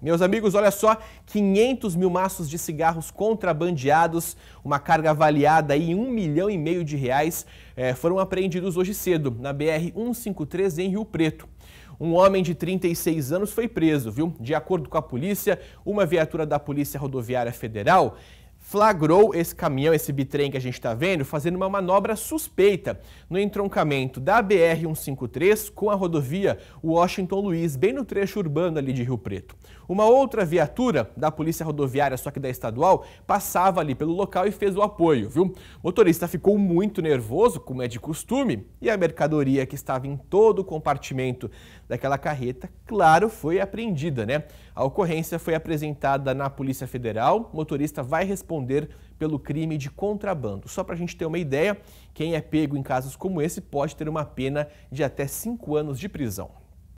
Meus amigos, olha só, 500 mil maços de cigarros contrabandeados, uma carga avaliada em um milhão e meio de reais, eh, foram apreendidos hoje cedo na BR 153 em Rio Preto. Um homem de 36 anos foi preso, viu? De acordo com a polícia, uma viatura da Polícia Rodoviária Federal flagrou esse caminhão, esse bitrem que a gente está vendo, fazendo uma manobra suspeita no entroncamento da BR-153 com a rodovia Washington Luiz, bem no trecho urbano ali de Rio Preto. Uma outra viatura da Polícia Rodoviária, só que da estadual, passava ali pelo local e fez o apoio, viu? O motorista ficou muito nervoso, como é de costume, e a mercadoria que estava em todo o compartimento daquela carreta, claro, foi apreendida, né? A ocorrência foi apresentada na Polícia Federal, o motorista vai responder responder pelo crime de contrabando. Só para a gente ter uma ideia, quem é pego em casos como esse pode ter uma pena de até cinco anos de prisão.